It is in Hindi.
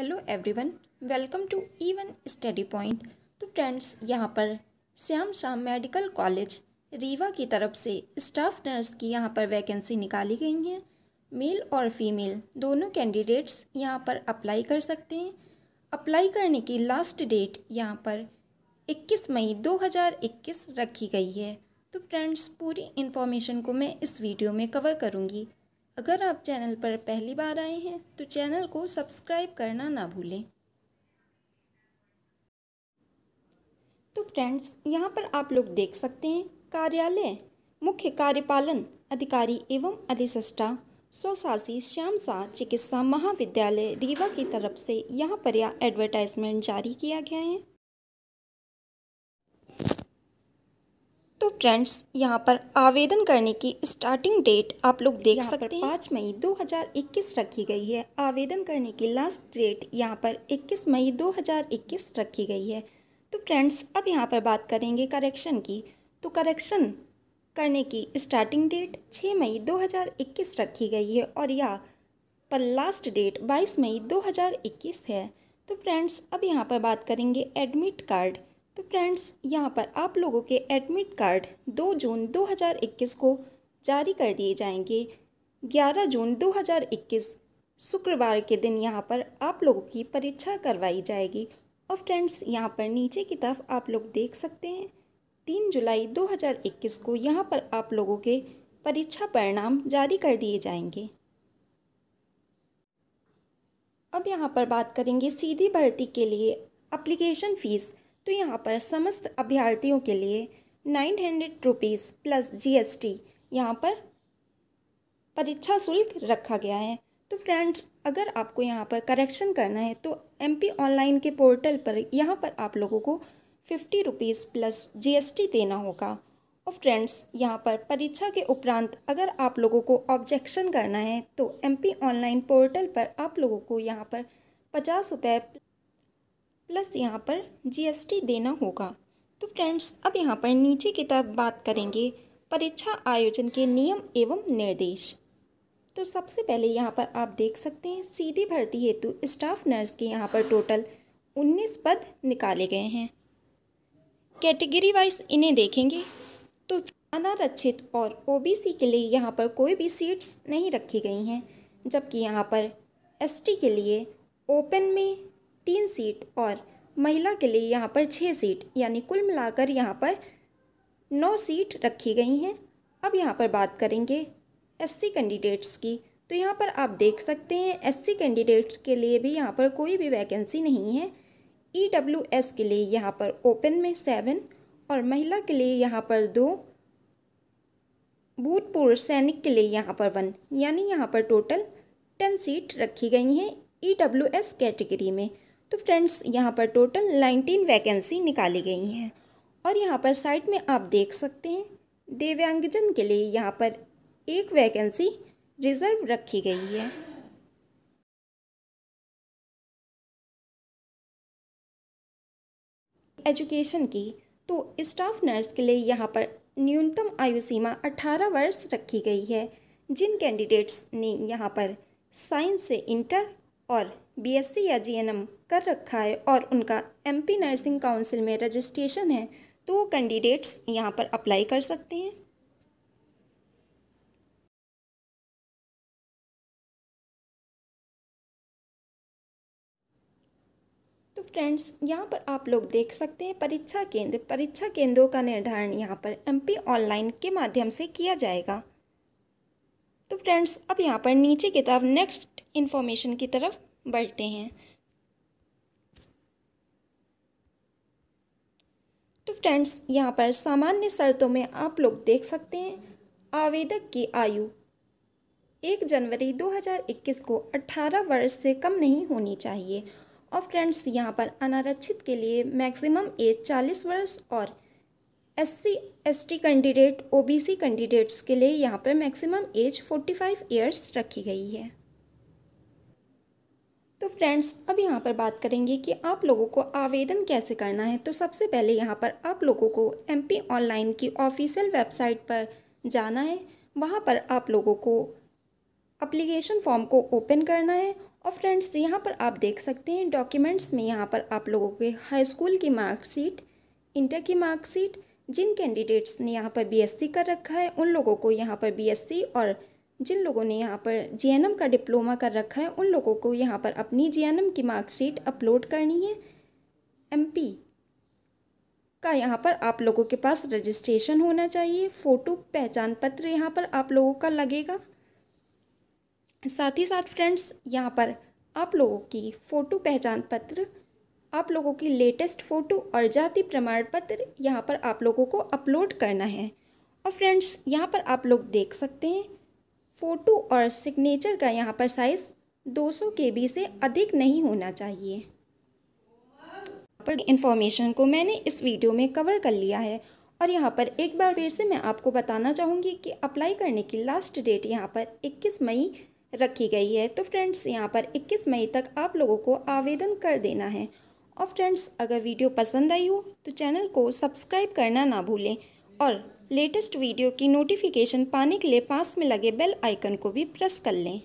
hello everyone welcome to even study point तो फ्रेंड्स यहाँ पर श्याम शाह मेडिकल कॉलेज रीवा की तरफ से स्टाफ नर्स की यहाँ पर वैकेंसी निकाली गई हैं मेल और फीमेल दोनों कैंडिडेट्स यहाँ पर अप्लाई कर सकते हैं अप्लाई करने की लास्ट डेट यहाँ पर 21 मई 2021 रखी गई है तो फ्रेंड्स पूरी इन्फॉर्मेशन को मैं इस वीडियो में कवर करूँगी अगर आप चैनल पर पहली बार आए हैं तो चैनल को सब्सक्राइब करना ना भूलें तो फ्रेंड्स यहाँ पर आप लोग देख सकते हैं कार्यालय मुख्य कार्यपालन अधिकारी एवं अधिष्ठा स्वशासी श्याम शाह चिकित्सा महाविद्यालय रीवा की तरफ से यहाँ पर यह एडवर्टाइजमेंट जारी किया गया है तो फ्रेंड्स यहाँ पर आवेदन करने की स्टार्टिंग डेट आप लोग देख सकते हैं पाँच मई 2021 रखी गई है आवेदन करने की लास्ट डेट यहाँ पर 21 मई 2021 रखी गई है तो फ्रेंड्स अब यहाँ पर बात करेंगे करेक्शन की तो करेक्शन करने की स्टार्टिंग डेट 6 मई 2021 रखी गई है और यहाँ पर लास्ट डेट 22 मई 2021 है तो फ्रेंड्स अब यहाँ पर बात करेंगे एडमिट कार्ड तो फ्रेंड्स यहाँ पर आप लोगों के एडमिट कार्ड 2 जून 2021 को जारी कर दिए जाएंगे 11 जून 2021 शुक्रवार के दिन यहाँ पर आप लोगों की परीक्षा करवाई जाएगी और फ्रेंड्स यहाँ पर नीचे की तरफ आप लोग देख सकते हैं तीन जुलाई 2021 को यहाँ पर आप लोगों के परीक्षा परिणाम जारी कर दिए जाएंगे अब यहाँ पर बात करेंगे सीधी भर्ती के लिए अप्लीकेशन फ़ीस तो यहाँ पर समस्त अभ्यर्थियों के लिए nine hundred rupees plus GST यहाँ पर परीक्षा शुल्क रखा गया है तो फ्रेंड्स अगर आपको यहाँ पर करेक्शन करना है तो एमपी ऑनलाइन के पोर्टल पर यहाँ पर आप लोगों को फिफ्टी रुपीज़ प्लस जीएसटी देना होगा और फ्रेंड्स यहाँ पर परीक्षा के उपरांत अगर आप लोगों को ऑब्जेक्शन करना है तो पी ऑनलाइन पोर्टल पर आप लोगों को यहाँ पर पचास रुपये प्लस यहाँ पर जीएसटी देना होगा तो फ्रेंड्स अब यहाँ पर नीचे की तरफ बात करेंगे परीक्षा आयोजन के नियम एवं निर्देश तो सबसे पहले यहाँ पर आप देख सकते हैं सीधी भर्ती हेतु स्टाफ नर्स के यहाँ पर टोटल उन्नीस पद निकाले गए हैं कैटेगरी वाइज इन्हें देखेंगे तो अनारक्षित और ओबीसी के लिए यहाँ पर कोई भी सीट्स नहीं रखी गई हैं जबकि यहाँ पर एसटी के लिए ओपन में तीन सीट और महिला के लिए यहाँ पर छः सीट यानी कुल मिलाकर यहाँ पर नौ सीट रखी गई हैं अब यहाँ पर बात करेंगे एससी कैंडिडेट्स की तो यहाँ पर आप देख सकते हैं एससी कैंडिडेट्स के लिए भी यहाँ पर कोई भी वैकेंसी नहीं है ईडब्ल्यूएस e के लिए यहाँ पर ओपन में सेवन और महिला के लिए यहाँ पर दो भूतपूर्व सैनिक के लिए यहाँ पर वन यानी यहाँ पर टोटल टेन सीट रखी गई हैं ई e कैटेगरी में तो फ्रेंड्स यहाँ पर टोटल नाइनटीन वैकेंसी निकाली गई हैं और यहाँ पर साइड में आप देख सकते हैं दिव्यांगजन के लिए यहाँ पर एक वैकेंसी रिजर्व रखी गई है एजुकेशन की तो स्टाफ नर्स के लिए यहाँ पर न्यूनतम आयु सीमा 18 वर्ष रखी गई है जिन कैंडिडेट्स ने यहाँ पर साइंस से इंटर और बीएससी या जीएनएम कर रखा है और उनका एमपी नर्सिंग काउंसिल में रजिस्ट्रेशन है तो वो कैंडिडेट्स यहाँ पर अप्लाई कर सकते हैं तो फ्रेंड्स यहाँ पर आप लोग देख सकते हैं परीक्षा केंद्र परीक्षा केंद्रों का निर्धारण यहाँ पर एमपी ऑनलाइन के माध्यम से किया जाएगा तो फ्रेंड्स अब यहाँ पर नीचे की तरफ नेक्स्ट इन्फॉर्मेशन की तरफ बढ़ते हैं तो फ्रेंड्स यहाँ पर सामान्य शर्तों में आप लोग देख सकते हैं आवेदक की आयु एक जनवरी 2021 को 18 वर्ष से कम नहीं होनी चाहिए और फ्रेंड्स यहाँ पर अनारक्षित के लिए मैक्सिमम एज 40 वर्ष और S C S T candidate O B C candidates के लिए यहाँ पर मैक्सिमम एज 45 इयर्स रखी गई है तो फ्रेंड्स अब यहाँ पर बात करेंगे कि आप लोगों को आवेदन कैसे करना है तो सबसे पहले यहाँ पर आप लोगों को एमपी ऑनलाइन की ऑफिशियल वेबसाइट पर जाना है वहाँ पर आप लोगों को अप्लीकेशन फॉर्म को ओपन करना है और फ्रेंड्स यहाँ पर आप देख सकते हैं डॉक्यूमेंट्स में यहाँ पर आप लोगों के हाई स्कूल की मार्कशीट इंटर की मार्कशीट जिन कैंडिडेट्स ने यहाँ पर बीएससी कर रखा है उन लोगों को यहाँ पर बीएससी और जिन लोगों ने यहाँ पर जे का डिप्लोमा कर रखा है उन लोगों को यहाँ पर अपनी जे की मार्कशीट अपलोड करनी है एम का यहाँ पर आप लोगों के पास रजिस्ट्रेशन होना चाहिए फ़ोटो पहचान पत्र यहाँ पर आप लोगों का लगेगा साथ ही साथ फ्रेंड्स यहाँ पर आप लोगों की फ़ोटो पहचान पत्र आप लोगों की लेटेस्ट फ़ोटो और जाति प्रमाण पत्र यहाँ पर आप लोगों को अपलोड करना है और फ्रेंड्स यहाँ पर आप लोग देख सकते हैं फ़ोटो और सिग्नेचर का यहाँ पर साइज़ 200 सौ से अधिक नहीं होना चाहिए पर इन्फॉर्मेशन को मैंने इस वीडियो में कवर कर लिया है और यहाँ पर एक बार फिर से मैं आपको बताना चाहूँगी कि अप्लाई करने की लास्ट डेट यहाँ पर 21 मई रखी गई है तो फ्रेंड्स यहाँ पर 21 मई तक आप लोगों को आवेदन कर देना है और फ्रेंड्स अगर वीडियो पसंद आई हो तो चैनल को सब्सक्राइब करना ना भूलें और लेटेस्ट वीडियो की नोटिफिकेशन पाने के लिए पास में लगे बेल आइकन को भी प्रेस कर लें